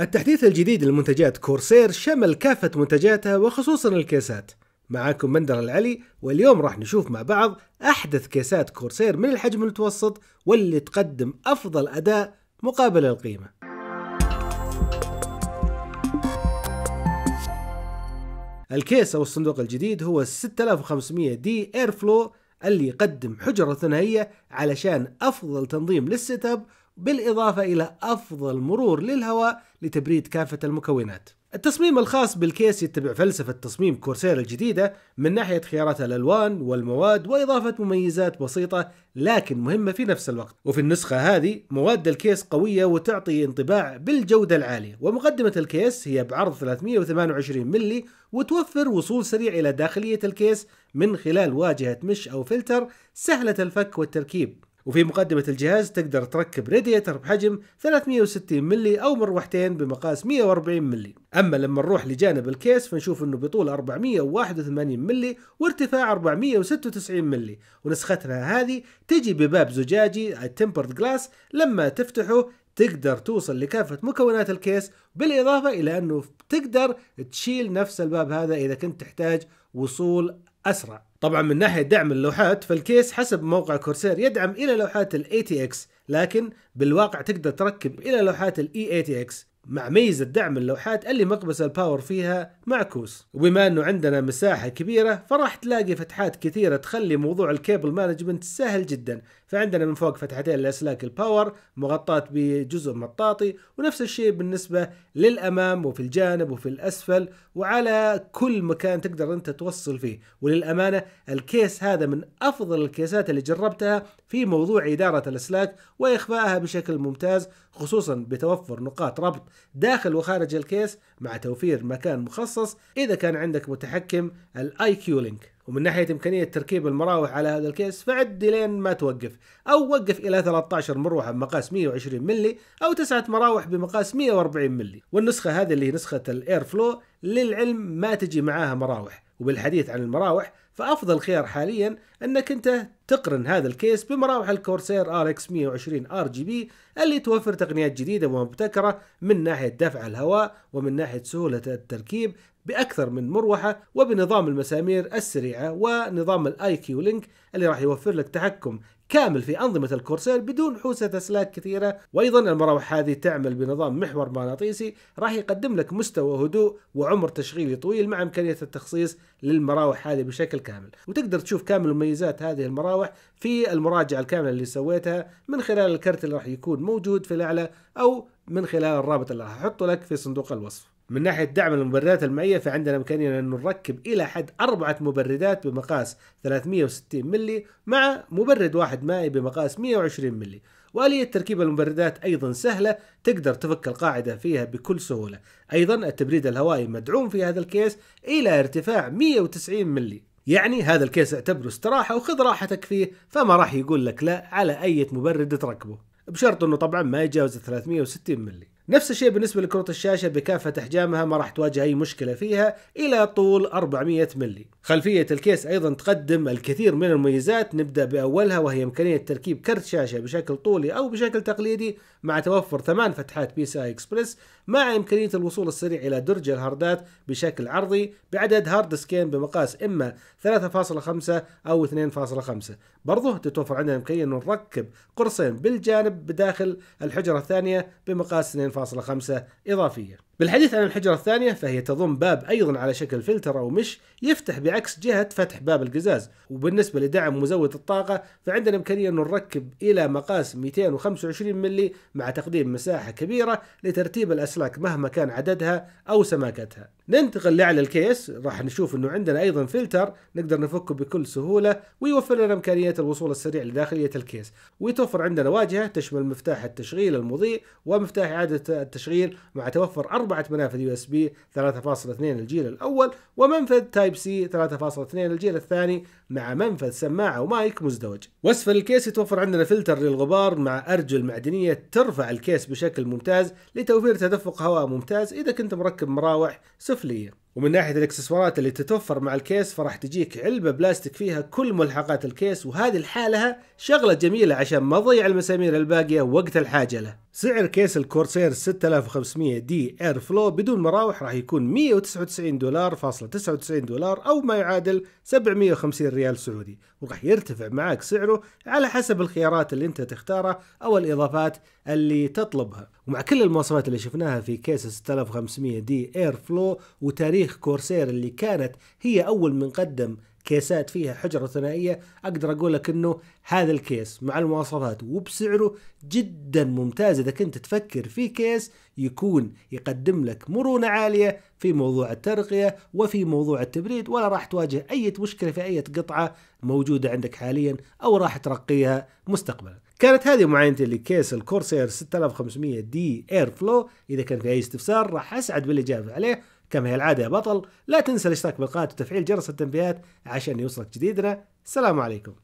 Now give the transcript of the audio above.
التحديث الجديد لمنتجات كورسير شمل كافة منتجاتها وخصوصا الكيسات معاكم مندر العلي واليوم راح نشوف مع بعض أحدث كيسات كورسير من الحجم المتوسط واللي تقدم أفضل أداء مقابل القيمة الكيس أو الصندوق الجديد هو 6500 دي اير فلو اللي يقدم حجرة ثنائية علشان أفضل تنظيم للسيت اب بالإضافة إلى أفضل مرور للهواء لتبريد كافة المكونات التصميم الخاص بالكيس يتبع فلسفة تصميم كورسير الجديدة من ناحية خيارات الألوان والمواد وإضافة مميزات بسيطة لكن مهمة في نفس الوقت وفي النسخة هذه مواد الكيس قوية وتعطي انطباع بالجودة العالية ومقدمة الكيس هي بعرض 328 ملي وتوفر وصول سريع إلى داخلية الكيس من خلال واجهة مش أو فلتر سهلة الفك والتركيب وفي مقدمة الجهاز تقدر تركب راديتر بحجم 360 ملي أو مروحتين بمقاس 140 ملي أما لما نروح لجانب الكيس فنشوف أنه بطول 481 ملي وارتفاع 496 ملي ونسختنا هذه تجي بباب زجاجي التمبرد جلاس لما تفتحه تقدر توصل لكافة مكونات الكيس بالإضافة إلى أنه تقدر تشيل نفس الباب هذا إذا كنت تحتاج وصول أسرع طبعا من ناحية دعم اللوحات فالكيس حسب موقع كورسير يدعم إلى لوحات الـ ATX لكن بالواقع تقدر تركب إلى لوحات ال EATX مع ميزة دعم اللوحات اللي مقبس الباور فيها معكوس وبما انه عندنا مساحة كبيرة فراح تلاقي فتحات كثيرة تخلي موضوع الكيبل مانجمنت سهل جدا فعندنا من فوق فتحتين لأسلاك الباور مغطاة بجزء مطاطي ونفس الشيء بالنسبة للأمام وفي الجانب وفي الأسفل وعلى كل مكان تقدر أنت توصل فيه وللأمانة الكيس هذا من أفضل الكيسات اللي جربتها في موضوع إدارة الأسلاك وإخفائها بشكل ممتاز خصوصا بتوفر نقاط ربط داخل وخارج الكيس مع توفير مكان مخصص إذا كان عندك متحكم الاي كيو لينك ومن ناحية إمكانية تركيب المراوح على هذا الكيس فعد لين ما توقف أو وقف إلى 13 مروحة بمقاس 120 ملي أو تسعه مراوح بمقاس 140 ملي والنسخة هذه اللي هي نسخة الاير فلو للعلم ما تجي معاها مراوح وبالحديث عن المراوح فأفضل خيار حاليا أنك أنت تقرن هذا الكيس بمراوح الكورسير ار اكس 120 ار جي بي اللي توفر تقنيات جديدة ومبتكرة من ناحية دفع الهواء ومن ناحية سهولة التركيب بأكثر من مروحة وبنظام المسامير السريعة ونظام الاي كيو لينك اللي راح يوفر لك تحكم كامل في أنظمة الكورسير بدون حوسة أسلاك كثيرة وأيضا المراوح هذه تعمل بنظام محور مغناطيسي راح يقدم لك مستوى هدوء وعمر تشغيلي طويل مع إمكانية التخصيص للمراوح هذه بشكل كامل وتقدر تشوف كامل مميزات هذه المراوح في المراجعة الكاملة اللي سويتها من خلال الكرت اللي راح يكون موجود في الأعلى أو من خلال الرابط اللي راح أحطه لك في صندوق الوصف من ناحية دعم المبردات المائية فعندنا إمكانية أن نركب إلى حد أربعة مبردات بمقاس 360 ملي مع مبرد واحد مائي بمقاس 120 ملي وآلية تركيب المبردات أيضا سهلة تقدر تفك القاعدة فيها بكل سهولة أيضا التبريد الهوائي مدعوم في هذا الكيس إلى ارتفاع 190 ملي يعني هذا الكيس اعتبره استراحة وخذ راحتك فيه فما راح يقول لك لا على أي مبرد تركبه بشرط أنه طبعا ما يتجاوز 360 ملي نفس الشيء بالنسبة لكرة الشاشة بكافة أحجامها ما راح تواجه أي مشكلة فيها إلى طول 400 ملي خلفية الكيس أيضا تقدم الكثير من المميزات نبدأ بأولها وهي إمكانية تركيب كرت شاشة بشكل طولي أو بشكل تقليدي مع توفر ثمان فتحات بي سي آي إكسبرس مع إمكانية الوصول السريع إلى درج الهاردات بشكل عرضي بعدد هارد سكين بمقاس إما 3.5 أو 2.5 برضه تتوفر عندنا إمكانية أن نركب قرصين بالجانب بداخل الحجرة الثانية بمقاس 2 إضافية بالحديث عن الحجرة الثانية فهي تضم باب أيضا على شكل فلتر أو مش يفتح بعكس جهة فتح باب القزاز وبالنسبة لدعم مزود الطاقة فعندنا إمكانية أنه نركب إلى مقاس 225 ملي مع تقديم مساحة كبيرة لترتيب الأسلاك مهما كان عددها أو سماكتها ننتقل لأعلى الكيس راح نشوف أنه عندنا أيضا فلتر نقدر نفكه بكل سهولة ويوفر لنا إمكانية الوصول السريع لداخلية الكيس ويتوفر عندنا واجهة تشمل مفتاح التشغيل المضيء ومفتاح إعادة التشغيل مع توفر أربعة منافذ يو اس بي 3.2 الجيل الأول ومنفذ تايب سي 3.2 الجيل الثاني مع منفذ سماعة ومايك مزدوج وأسفل الكيس يتوفر عندنا فلتر للغبار مع أرجل معدنية ترفع الكيس بشكل ممتاز لتوفير تدفق هواء ممتاز إذا كنت مركب مراوح سفلية ومن ناحيه الاكسسوارات اللي تتوفر مع الكيس فراح تجيك علبه بلاستيك فيها كل ملحقات الكيس وهذه لحالها شغله جميله عشان ما تضيع المسامير الباقيه وقت الحاجه له سعر كيس الكورسير 6500 دي اير فلو بدون مراوح راح يكون 199 دولار فاصلة 99 دولار او ما يعادل 750 ريال سعودي وراح يرتفع معك سعره على حسب الخيارات اللي انت تختارها او الاضافات اللي تطلبها ومع كل المواصفات اللي شفناها في كيس 6500 دي اير فلو وتاريخ كورسير اللي كانت هي اول من قدم كيسات فيها حجره ثنائيه اقدر اقول لك انه هذا الكيس مع المواصفات وبسعره جدا ممتاز اذا كنت تفكر في كيس يكون يقدم لك مرونه عاليه في موضوع الترقيه وفي موضوع التبريد ولا راح تواجه اي مشكله في اي قطعه موجوده عندك حاليا او راح ترقيها مستقبلا. كانت هذه معاينتي لكيس الكورسير 6500 دي اير فلو اذا كان في اي استفسار راح اسعد بالاجابه عليه كما هي العادة يا بطل لا تنسى الاشتراك بالقناة وتفعيل جرس التنبيهات عشان يوصلك جديدنا السلام عليكم